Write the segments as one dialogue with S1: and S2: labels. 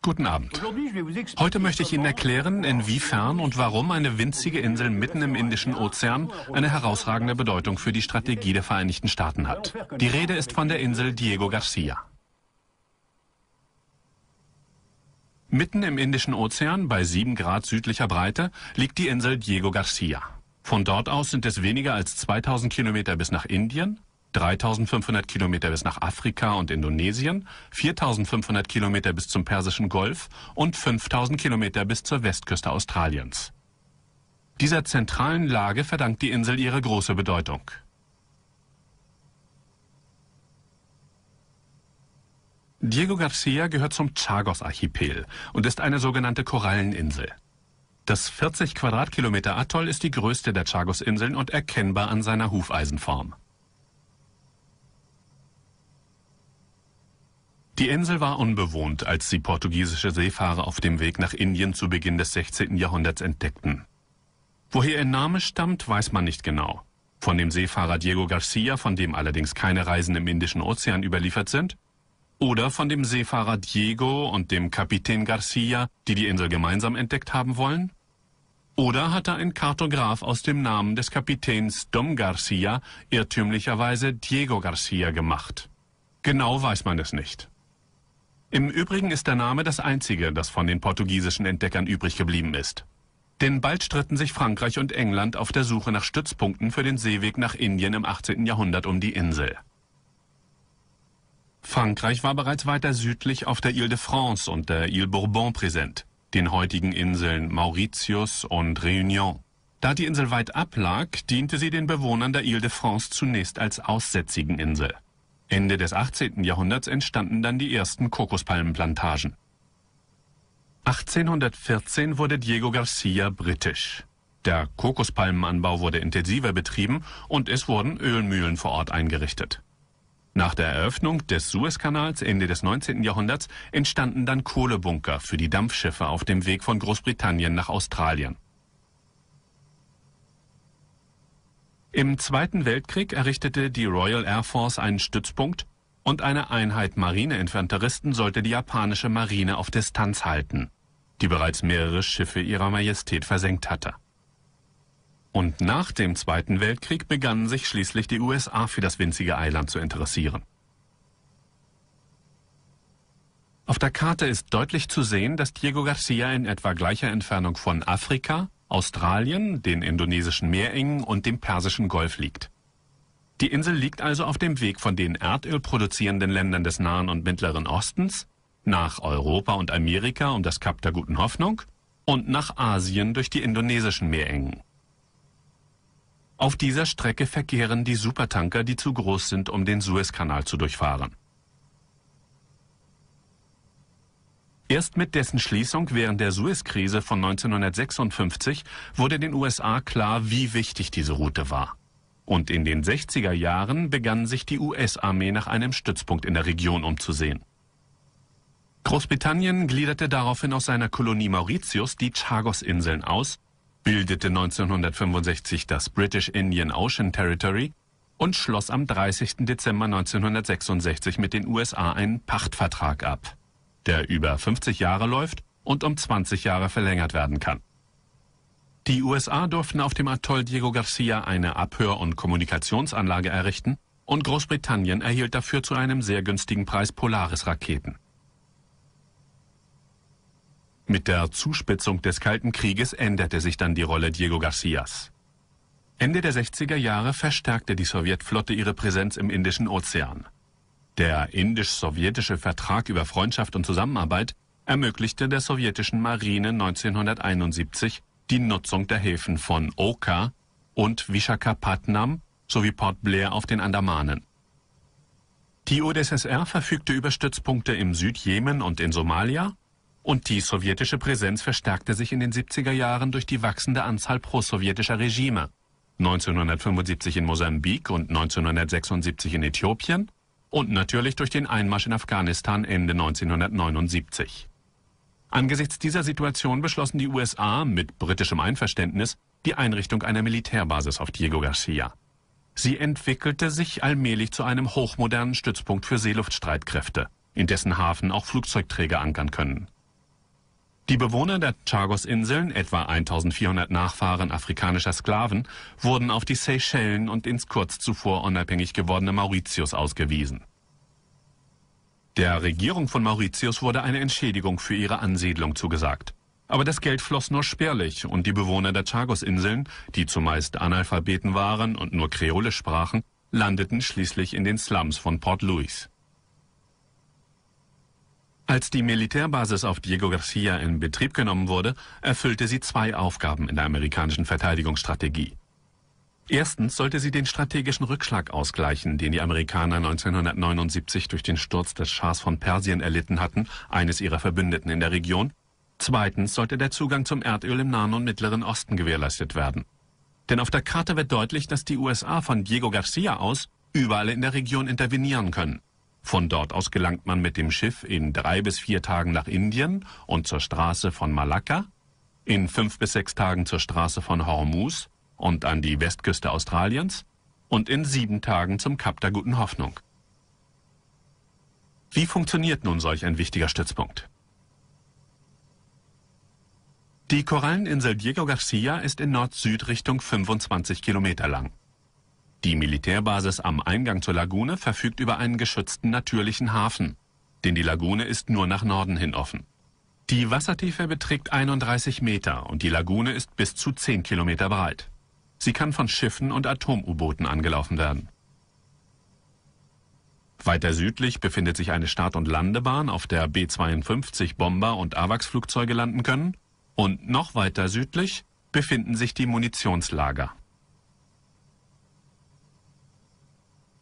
S1: Guten Abend. Heute möchte ich Ihnen erklären, inwiefern und warum eine winzige Insel mitten im Indischen Ozean eine herausragende Bedeutung für die Strategie der Vereinigten Staaten hat. Die Rede ist von der Insel Diego Garcia. Mitten im Indischen Ozean, bei 7 Grad südlicher Breite, liegt die Insel Diego Garcia. Von dort aus sind es weniger als 2000 Kilometer bis nach Indien 3500 Kilometer bis nach Afrika und Indonesien, 4500 Kilometer bis zum Persischen Golf und 5000 Kilometer bis zur Westküste Australiens. Dieser zentralen Lage verdankt die Insel ihre große Bedeutung. Diego Garcia gehört zum Chagos-Archipel und ist eine sogenannte Koralleninsel. Das 40 Quadratkilometer Atoll ist die größte der Chagos-Inseln und erkennbar an seiner Hufeisenform. Die Insel war unbewohnt, als sie portugiesische Seefahrer auf dem Weg nach Indien zu Beginn des 16. Jahrhunderts entdeckten. Woher ihr Name stammt, weiß man nicht genau. Von dem Seefahrer Diego Garcia, von dem allerdings keine Reisen im Indischen Ozean überliefert sind, oder von dem Seefahrer Diego und dem Kapitän Garcia, die die Insel gemeinsam entdeckt haben wollen? Oder hatte ein Kartograf aus dem Namen des Kapitäns Dom Garcia irrtümlicherweise Diego Garcia gemacht? Genau weiß man es nicht. Im Übrigen ist der Name das einzige, das von den portugiesischen Entdeckern übrig geblieben ist. Denn bald stritten sich Frankreich und England auf der Suche nach Stützpunkten für den Seeweg nach Indien im 18. Jahrhundert um die Insel. Frankreich war bereits weiter südlich auf der Ile de France und der Ile Bourbon präsent, den heutigen Inseln Mauritius und Réunion. Da die Insel weit ablag, diente sie den Bewohnern der Ile de France zunächst als aussätzigen Insel. Ende des 18. Jahrhunderts entstanden dann die ersten Kokospalmenplantagen. 1814 wurde Diego Garcia britisch. Der Kokospalmenanbau wurde intensiver betrieben und es wurden Ölmühlen vor Ort eingerichtet. Nach der Eröffnung des Suezkanals Ende des 19. Jahrhunderts entstanden dann Kohlebunker für die Dampfschiffe auf dem Weg von Großbritannien nach Australien. Im Zweiten Weltkrieg errichtete die Royal Air Force einen Stützpunkt und eine Einheit Marineinfanteristen sollte die japanische Marine auf Distanz halten, die bereits mehrere Schiffe ihrer Majestät versenkt hatte. Und nach dem Zweiten Weltkrieg begannen sich schließlich die USA für das winzige Eiland zu interessieren. Auf der Karte ist deutlich zu sehen, dass Diego Garcia in etwa gleicher Entfernung von Afrika, Australien, den indonesischen Meerengen und dem Persischen Golf liegt. Die Insel liegt also auf dem Weg von den erdölproduzierenden Ländern des Nahen und Mittleren Ostens nach Europa und Amerika um das Kap der Guten Hoffnung und nach Asien durch die indonesischen Meerengen. Auf dieser Strecke verkehren die Supertanker, die zu groß sind, um den Suezkanal zu durchfahren. Erst mit dessen Schließung während der Suezkrise von 1956 wurde den USA klar, wie wichtig diese Route war. Und in den 60er Jahren begann sich die US-Armee nach einem Stützpunkt in der Region umzusehen. Großbritannien gliederte daraufhin aus seiner Kolonie Mauritius die Chagos-Inseln aus, bildete 1965 das British Indian Ocean Territory und schloss am 30. Dezember 1966 mit den USA einen Pachtvertrag ab der über 50 Jahre läuft und um 20 Jahre verlängert werden kann. Die USA durften auf dem Atoll Diego Garcia eine Abhör- und Kommunikationsanlage errichten und Großbritannien erhielt dafür zu einem sehr günstigen Preis Polaris-Raketen. Mit der Zuspitzung des Kalten Krieges änderte sich dann die Rolle Diego Garcias. Ende der 60er Jahre verstärkte die Sowjetflotte ihre Präsenz im Indischen Ozean. Der indisch-sowjetische Vertrag über Freundschaft und Zusammenarbeit ermöglichte der sowjetischen Marine 1971 die Nutzung der Häfen von Oka und Vishakhapatnam sowie Port Blair auf den Andamanen. Die UdSSR verfügte über Stützpunkte im Südjemen und in Somalia und die sowjetische Präsenz verstärkte sich in den 70er Jahren durch die wachsende Anzahl prosowjetischer Regime. 1975 in Mosambik und 1976 in Äthiopien und natürlich durch den Einmarsch in Afghanistan Ende 1979. Angesichts dieser Situation beschlossen die USA mit britischem Einverständnis die Einrichtung einer Militärbasis auf Diego Garcia. Sie entwickelte sich allmählich zu einem hochmodernen Stützpunkt für Seeluftstreitkräfte, in dessen Hafen auch Flugzeugträger ankern können. Die Bewohner der Chagos-Inseln, etwa 1400 Nachfahren afrikanischer Sklaven, wurden auf die Seychellen und ins kurz zuvor unabhängig gewordene Mauritius ausgewiesen. Der Regierung von Mauritius wurde eine Entschädigung für ihre Ansiedlung zugesagt. Aber das Geld floss nur spärlich und die Bewohner der Chagos-Inseln, die zumeist Analphabeten waren und nur Kreole sprachen, landeten schließlich in den Slums von Port Louis. Als die Militärbasis auf Diego Garcia in Betrieb genommen wurde, erfüllte sie zwei Aufgaben in der amerikanischen Verteidigungsstrategie. Erstens sollte sie den strategischen Rückschlag ausgleichen, den die Amerikaner 1979 durch den Sturz des Schahs von Persien erlitten hatten, eines ihrer Verbündeten in der Region. Zweitens sollte der Zugang zum Erdöl im Nahen und Mittleren Osten gewährleistet werden. Denn auf der Karte wird deutlich, dass die USA von Diego Garcia aus überall in der Region intervenieren können. Von dort aus gelangt man mit dem Schiff in drei bis vier Tagen nach Indien und zur Straße von Malakka, in fünf bis sechs Tagen zur Straße von Hormuz und an die Westküste Australiens und in sieben Tagen zum Kap der Guten Hoffnung. Wie funktioniert nun solch ein wichtiger Stützpunkt? Die Koralleninsel Diego Garcia ist in Nord-Süd-Richtung 25 Kilometer lang. Die Militärbasis am Eingang zur Lagune verfügt über einen geschützten natürlichen Hafen, denn die Lagune ist nur nach Norden hin offen. Die Wassertiefe beträgt 31 Meter und die Lagune ist bis zu 10 Kilometer breit. Sie kann von Schiffen und Atom-U-Booten angelaufen werden. Weiter südlich befindet sich eine Start- und Landebahn, auf der B-52 Bomber und AWACS-Flugzeuge landen können. Und noch weiter südlich befinden sich die Munitionslager.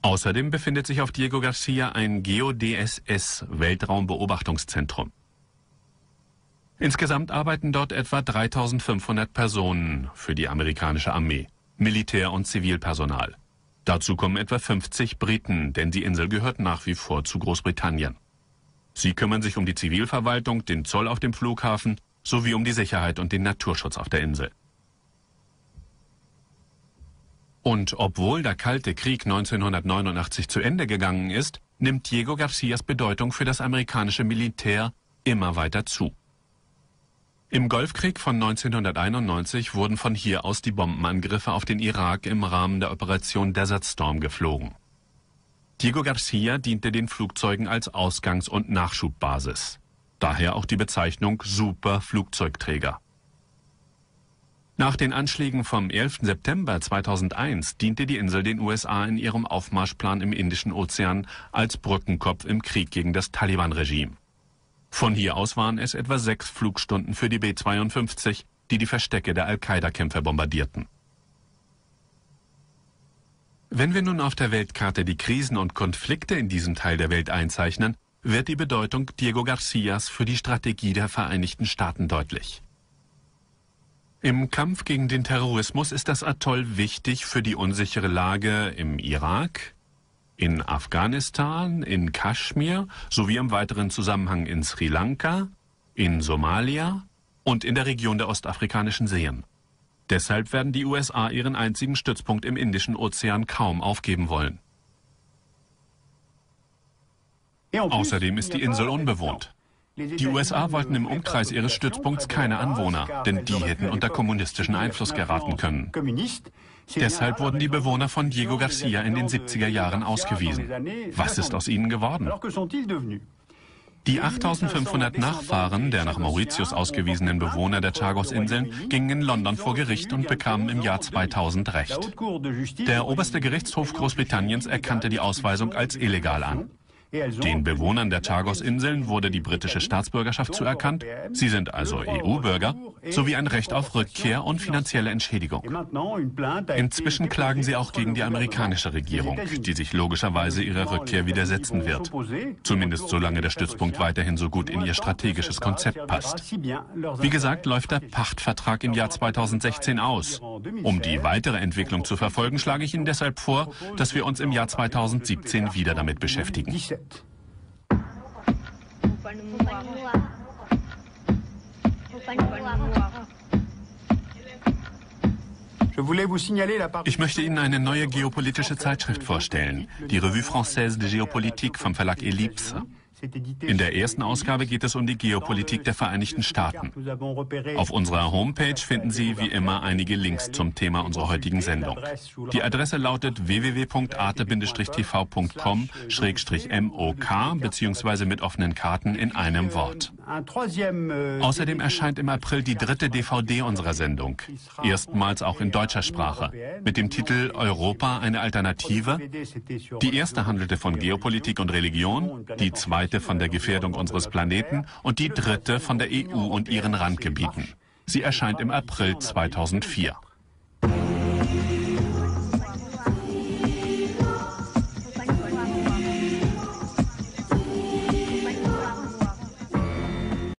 S1: Außerdem befindet sich auf Diego Garcia ein GeoDSS Weltraumbeobachtungszentrum. Insgesamt arbeiten dort etwa 3500 Personen für die amerikanische Armee, Militär und Zivilpersonal. Dazu kommen etwa 50 Briten, denn die Insel gehört nach wie vor zu Großbritannien. Sie kümmern sich um die Zivilverwaltung, den Zoll auf dem Flughafen sowie um die Sicherheit und den Naturschutz auf der Insel. Und obwohl der Kalte Krieg 1989 zu Ende gegangen ist, nimmt Diego Garcias Bedeutung für das amerikanische Militär immer weiter zu. Im Golfkrieg von 1991 wurden von hier aus die Bombenangriffe auf den Irak im Rahmen der Operation Desert Storm geflogen. Diego Garcia diente den Flugzeugen als Ausgangs- und Nachschubbasis. Daher auch die Bezeichnung Superflugzeugträger. Nach den Anschlägen vom 11. September 2001 diente die Insel den USA in ihrem Aufmarschplan im Indischen Ozean als Brückenkopf im Krieg gegen das Taliban-Regime. Von hier aus waren es etwa sechs Flugstunden für die B-52, die die Verstecke der Al-Qaida-Kämpfer bombardierten. Wenn wir nun auf der Weltkarte die Krisen und Konflikte in diesem Teil der Welt einzeichnen, wird die Bedeutung Diego Garcias für die Strategie der Vereinigten Staaten deutlich. Im Kampf gegen den Terrorismus ist das Atoll wichtig für die unsichere Lage im Irak, in Afghanistan, in Kaschmir sowie im weiteren Zusammenhang in Sri Lanka, in Somalia und in der Region der ostafrikanischen Seen. Deshalb werden die USA ihren einzigen Stützpunkt im Indischen Ozean kaum aufgeben wollen. Außerdem ist die Insel unbewohnt. Genau. Die USA wollten im Umkreis ihres Stützpunkts keine Anwohner, denn die hätten unter kommunistischen Einfluss geraten können. Deshalb wurden die Bewohner von Diego Garcia in den 70er Jahren ausgewiesen. Was ist aus ihnen geworden? Die 8500 Nachfahren der nach Mauritius ausgewiesenen Bewohner der Chagos-Inseln gingen in London vor Gericht und bekamen im Jahr 2000 Recht. Der oberste Gerichtshof Großbritanniens erkannte die Ausweisung als illegal an. Also Den Bewohnern der Chagos-Inseln wurde die britische Staatsbürgerschaft zuerkannt. Sie sind also EU-Bürger sowie ein Recht auf Rückkehr und finanzielle Entschädigung. Inzwischen klagen sie auch gegen die amerikanische Regierung, die sich logischerweise ihrer Rückkehr widersetzen wird. Zumindest solange der Stützpunkt weiterhin so gut in ihr strategisches Konzept passt. Wie gesagt, läuft der Pachtvertrag im Jahr 2016 aus. Um die weitere Entwicklung zu verfolgen, schlage ich Ihnen deshalb vor, dass wir uns im Jahr 2017 wieder damit beschäftigen. Upanumbat. Ich möchte Ihnen eine neue geopolitische Zeitschrift vorstellen, die Revue Française de Géopolitique vom Verlag Ellipse. In der ersten Ausgabe geht es um die Geopolitik der Vereinigten Staaten. Auf unserer Homepage finden Sie wie immer einige Links zum Thema unserer heutigen Sendung. Die Adresse lautet www.arte-tv.com-mok bzw. mit offenen Karten in einem Wort. Außerdem erscheint im April die dritte DVD unserer Sendung, erstmals auch in deutscher Sprache, mit dem Titel Europa eine Alternative. Die erste handelte von Geopolitik und Religion, die zweite zweite von der Gefährdung unseres Planeten und die dritte von der EU und ihren Randgebieten. Sie erscheint im April 2004.